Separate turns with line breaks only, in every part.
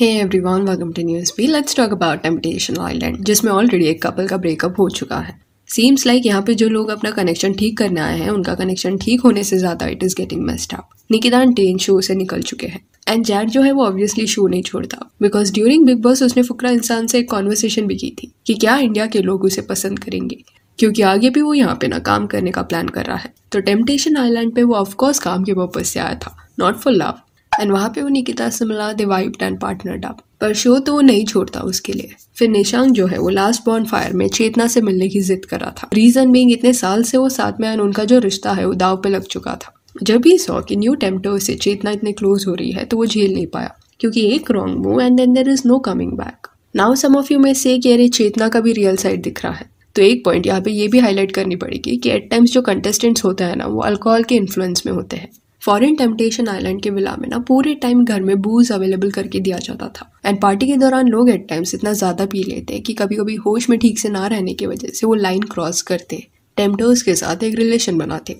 Every everyone welcome to news Newsby. Let's talk about temptation Island, जिसमें already एक couple का breakup हो चुका है सीम्स लाइक like यहाँ पे जो लोग अपना कनेक्शन ठीक करने आए हैं उनका कनेक्शन ठीक होने से ज्यादा it is getting messed up निकिदान टेन शो से निकल चुके हैं एंड जैड जो है वो ऑब्वियसली शो नहीं छोड़ता बिकॉज ड्यूरिंग बिग बॉस उसने फुकरा इंसान से एक कॉन्वर्सेशन भी की थी कि क्या इंडिया के लोग उसे पसंद करेंगे क्योंकि आगे भी वो यहाँ पे ना काम करने का प्लान कर रहा है तो टेम्पटेशन आइलैंड पे वो ऑफकोर्स काम के पर्पज से आया था नॉट फॉर लव एंड वहाँ पे वो निकिता से मिला दे वाइफ एंड पार्टनर डब पर शो तो वो नहीं छोड़ता उसके लिए फिर निशांक जो है वो लास्ट बॉन्ड फायर में चेतना से मिलने की जिद कर रहा था रीजन बीइंग इतने साल से वो साथ में एंड उनका जो रिश्ता है वो दाव पे लग चुका था जब भी सो कि न्यू टेम्पटो से चेतना इतने क्लोज हो रही है तो वो झेल नहीं पाया क्योंकि एक wrong move and then there is no coming back now some of you में से कि अरे चेतना का भी रियल साइड दिख रहा है तो एक पॉइंट यहाँ पे ये भी हाईलाइट करनी पड़ेगी कि एट टाइम्स जो कंटेस्टेंट्स होते हैं ना वो अल्कोहल के इन्फ्लुएंस में होते हैं फॉरन टेम्पटेशन आइलैंड के विला में ना पूरे टाइम घर में बूज अवेलेबल करके दिया जाता था एंड पार्टी के दौरान लोग एट टाइम्स इतना ज़्यादा पी लेते हैं कि कभी कभी होश में ठीक से ना रहने की वजह से वो लाइन क्रॉस करते टेम्पटर्स के साथ एक रिलेशन बनाते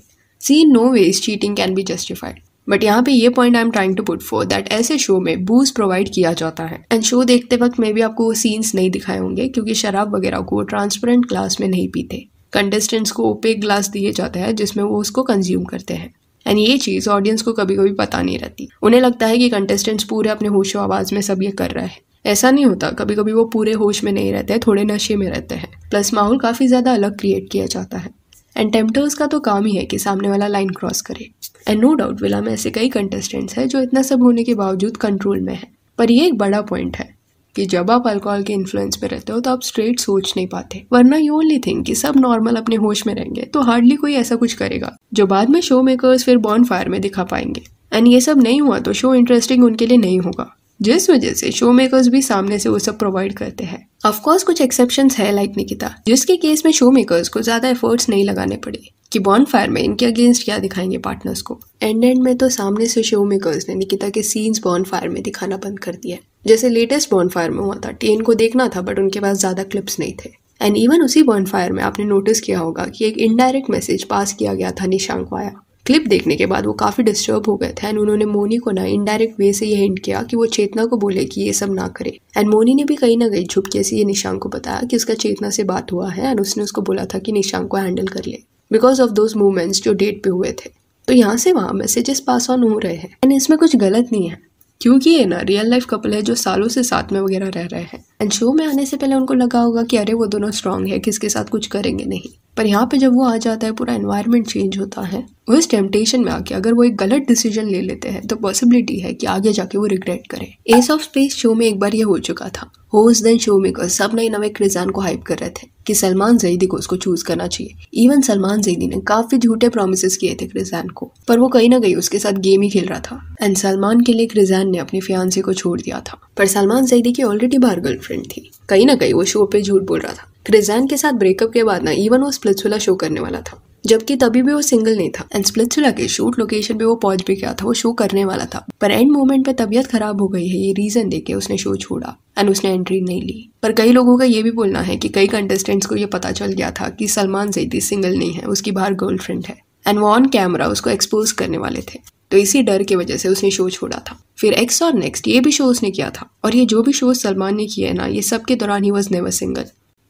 see no ways cheating can be justified but यहाँ पे ये point I am trying to put forth that ऐसे शो में बूज प्रोवाइड किया जाता है एंड शो देखते वक्त मे भी आपको वो सीन्स नहीं दिखाए होंगे क्योंकि शराब वगैरह को वो ट्रांसपेरेंट ग्लास में नहीं पीते कंटेस्टेंट्स को ओपेक ग्लास दिए जाते हैं जिसमें वो उसको कंज्यूम करते हैं एंड ये चीज़ ऑडियंस को कभी कभी पता नहीं रहती उन्हें लगता है कि कंटेस्टेंट्स पूरे अपने होशो आवाज़ में सब ये कर रहा है ऐसा नहीं होता कभी कभी वो पूरे होश में नहीं रहते थोड़े नशे में रहते हैं प्लस माहौल काफ़ी ज़्यादा अलग क्रिएट किया जाता है एंड टेम्पटर्स का तो काम ही है कि सामने वाला लाइन क्रॉस करे एंड नो डाउट विला में ऐसे कई कंटेस्टेंट्स हैं जो इतना सब होने के बावजूद कंट्रोल में है पर ये एक बड़ा पॉइंट है कि जब आप अल्कोहल के इन्फ्लुएंस में रहते हो तो आप स्ट्रेट सोच नहीं पाते वरना यू ओनली थिंक कि सब नॉर्मल अपने होश में रहेंगे तो हार्डली कोई ऐसा कुछ करेगा जो बाद में शो मेकर्स फिर बॉन फायर में दिखा पाएंगे एंड ये सब नहीं हुआ तो शो इंटरेस्टिंग उनके लिए नहीं होगा जिस वजह से शो मेकर्स भी सामने से वो सब प्रोवाइड करते हैं ऑफकोर्स कुछ एक्सेप्शन है लाइक निकिता जिसके केस में शो मेकर्स को ज्यादा एफर्ट्स नहीं लगाने पड़े कि बॉन फायर में इनके अगेंस्ट क्या दिखाएंगे पार्टनर्स को एंड एंड में तो सामने से शो मेकर्स ने निकिता के सीन्स बॉन फायर में दिखाना बंद कर दिया जैसे लेटेस्ट बॉन फायर में हुआ था टेन को देखना था बट उनके पास ज़्यादा क्लिप्स नहीं थे एंड इवन उसी बॉन फायर में आपने नोटिस किया होगा कि एक इनडायरेक्ट मैसेज पास किया गया था निशांक वाया आया क्लिप देखने के बाद वो काफ़ी डिस्टर्ब हो गए थे एंड उन्होंने मोनी को ना इनडायरेक्ट वे से ये हिंट किया कि वो चेतना को बोले कि ये सब ना करे एंड मोनी ने भी कहीं ना कहीं झुपके से ये निशांक को बताया कि उसका चेतना से बात हुआ है एंड उसने उसको बोला था कि निशांक को हैंडल कर ले बिकॉज ऑफ दोज मूवमेंट्स जो डेट पे हुए थे तो यहाँ से वहाँ मैसेजेस पास ऑन हो रहे हैं एंड इसमें कुछ गलत नहीं है क्योंकि ये ना रियल लाइफ कपल है जो सालों से साथ में वगैरह रह रहे हैं एंड शो में आने से पहले उनको लगा होगा कि अरे वो दोनों स्ट्रांग है किसके साथ कुछ करेंगे नहीं पर यहाँ पे जब वो आ जाता है पूरा एनवायरनमेंट चेंज होता है उस टेम्पटेशन में आके अगर वो एक गलत डिसीजन ले लेते हैं तो पॉसिबिलिटी है कि आगे जाके वो रिग्रेट करें एस ऑफ स्पेस शो में एक बार ये हो चुका था होस्ट देन शो मेकर सब नए नवे क्रिजान को हाइप कर रहे थे कि सलमान जईदी को उसको चूज करना चाहिए इवन सलमान जईदी ने काफी झूठे प्रोमिस किए थे क्रिजान को पर वो कहीं ना कहीं उसके साथ गेम ही खेल रहा था एंड सलमान के लिए क्रिजान ने अपने फियांसी को छोड़ दिया था पर सलमान जईदी की ऑलरेडी बाहर गर्लफ्रेंड थी कहीं ना कहीं वो शो पे झूठ बोल रहा था क्रिजान के साथ ब्रेकअप के बाद ना इवन वो स्प्लिट्सुला शो करने वाला था जबकि तभी भी वो सिंगल नहीं था एंड स्प्लिट्सुला के शूट लोकेशन पे वो पहुंच भी गया था वो शो करने वाला था पर एंड मोमेंट पे तबीयत खराब हो गई है ये रीजन देके उसने शो छोड़ा एंड उसने एंट्री नहीं ली पर कई लोगों का ये भी बोलना है कि कई कंटेस्टेंट्स को ये पता चल गया था कि सलमान जैदी सिंगल नहीं है उसकी बाहर गर्लफ्रेंड है एंड वो ऑन कैमरा उसको एक्सपोज करने वाले थे तो इसी डर की वजह से उसने शो छोड़ा था फिर एक्स और नेक्स्ट ये भी शो उसने किया था और ये जो भी शो सलमान ने किया है ना ये सब के दौरान he was never single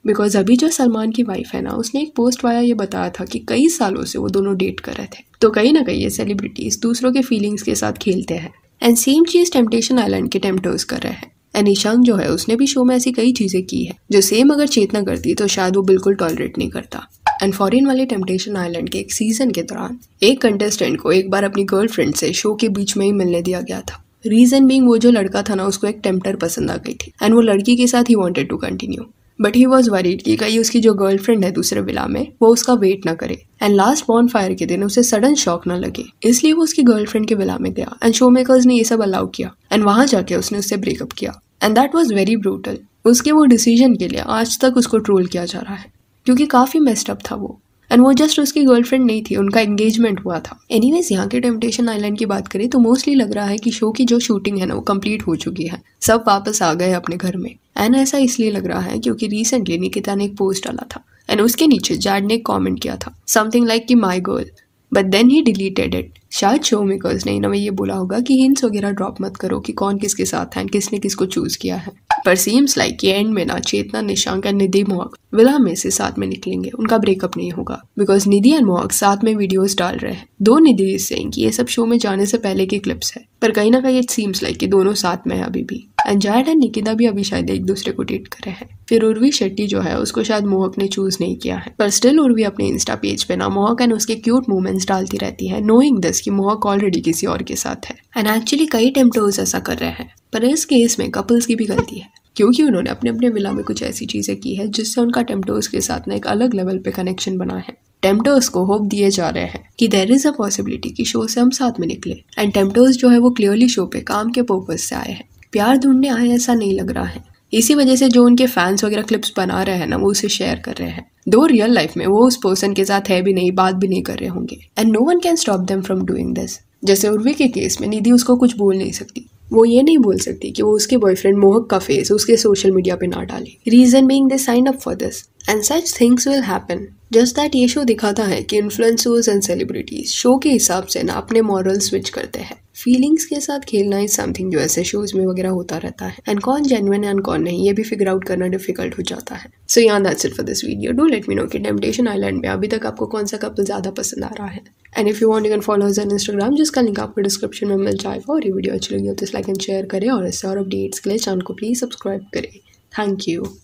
because अभी जो सलमान की वाइफ है ना उसने एक पोस्ट वाया ये बताया था कि कई सालों से वो दोनों डेट कर रहे थे तो कहीं ना कहीं ये सेलिब्रिटीज दूसरों के फीलिंग्स के साथ खेलते हैं एंड सेम चीज़ टेम्पटेशन आइलैंड के टेम्पटर्स कर रहे हैं एनिशांग जो है उसने भी शो में ऐसी कई चीज़ें की है जो सेम अगर चेतना करती तो शायद वो बिल्कुल टॉलरेट नहीं करता एंड फॉरिन वाले टेम्पटेशन आइलैंड के एक सीजन के दौरान एक कंटेस्टेंट को एक बार अपनी गर्लफ्रेंड से शो के बीच में ही मिलने दिया गया था रीजन बींग वो जो लड़का था ना उसको एक टेम्पटर पसंद आ गई थी एंड वो लड़की के साथ he wanted to continue but he was worried कि कहीं उसकी जो गर्लफ्रेंड है दूसरे विला में वो उसका वेट ना करे एंड लास्ट बॉन फायर के दिन उसे सडन शॉक ना लगे इसलिए वो उसकी गर्लफ्रेंड के विला में गया एंड शो मेकर्स ने ये सब अलाउ किया एंड वहां जाके उसने उससे ब्रेकअप किया and that was very brutal उसके वो डिसीजन के लिए आज तक उसको ट्रोल किया जा रहा है क्योंकि काफ़ी मेस्टअप था वो एंड वो जस्ट उसकी गर्लफ्रेंड नहीं थी उनका एंगेजमेंट हुआ था एनी वेज यहाँ के टेम्पटेशन आइलैंड की बात करें तो मोस्टली लग रहा है कि शो की जो शूटिंग है ना वो कम्प्लीट हो चुकी है सब वापस आ गए अपने घर में एंड ऐसा इसलिए लग रहा है क्योंकि रिसेंटली निकिता ने एक पोस्ट डाला था एंड उसके नीचे जैड ने कॉमेंट किया था समथिंग लाइक कि my girl but then he deleted it शायद शो मेकर्स ने इन्होंने ये बोला होगा कि हिंस वगैरह ड्रॉप मत करो कि कौन किसके साथ है किसने किसको चूज किया है पर सीम्स लाइक ये एंड में ना चेतना निशांक एंड निधि मोहक विला में से साथ में निकलेंगे उनका ब्रेकअप नहीं होगा बिकॉज निधि एंड मोहक साथ में वीडियोस डाल रहे हैं दो निधि इज ये सब शो में जाने से पहले के क्लिप्स है पर कहीं ना कहीं इट सीम्स लाइक कि दोनों साथ में है अभी भी अंजाड एंड निकिता भी अभी शायद एक दूसरे को डेट रहे हैं फिर उर्वी शेट्टी जो है उसको शायद मोहक ने चूज नहीं किया है पर स्टिल उर्वी अपने इंस्टा पेज पे ना मोहक एंड उसके क्यूट मूवमेंट्स डालती रहती है नोइंग दिस कि मोहक ऑलरेडी किसी और के साथ है एंड एक्चुअली कई टेम्पटर्स ऐसा कर रहे हैं पर इस केस में कपल्स की भी गलती है क्योंकि उन्होंने अपने अपने विला में कुछ ऐसी चीज़ें की है जिससे उनका टेम्पटर्स के साथ ना एक अलग लेवल पे कनेक्शन बना है टेम्पटर्स को होप दिए जा रहे हैं कि देर इज अ पॉसिबिलिटी कि शो से हम साथ में निकले एंड टेम्पटर्स जो है वो क्लियरली शो पे काम के पर्पज से आए हैं प्यार ढूंढने आए ऐसा नहीं लग रहा है इसी वजह से जो उनके फैंस वगैरह क्लिप्स बना रहे हैं ना वो उसे शेयर कर रहे हैं दो रियल लाइफ में वो उस पर्सन के साथ है भी नहीं बात भी नहीं कर रहे होंगे and no one can stop them from doing this जैसे उर्वी के केस में निधि उसको कुछ बोल नहीं सकती वो ये नहीं बोल सकती कि वो उसके बॉयफ्रेंड मोहक का फेस उसके सोशल मीडिया पे ना डाले reason being they sign up for this and such things will happen just that ये शो दिखाता है कि इन्फ्लुएंसर्स एंड सेलिब्रिटीज शो के हिसाब से ना अपने मॉरल स्विच करते हैं फीलिंग्स के साथ खेलना इज समथिंग जो ऐसे शोज में वगैरह होता रहता है एंड कौन जेनुअन एंड कौन नहीं ये भी फिगर आउट करना डिफिकल्ट हो जाता है सो यहाँ that's it for this video do let me know कि टेम्पटेशन आइलैंड में अभी तक आपको कौन सा कपल ज़्यादा पसंद आ रहा है and if you want you can follow us Instagram जिसका लिंक आपको डिस्क्रिप्शन में मिल जाएगा और ये वीडियो अच्छी लगी हो तो इस लाइक एंड शेयर करें और इससे और अपडेट्स के लिए चैनल को प्लीज़ सब्सक्राइब करें थैंक यू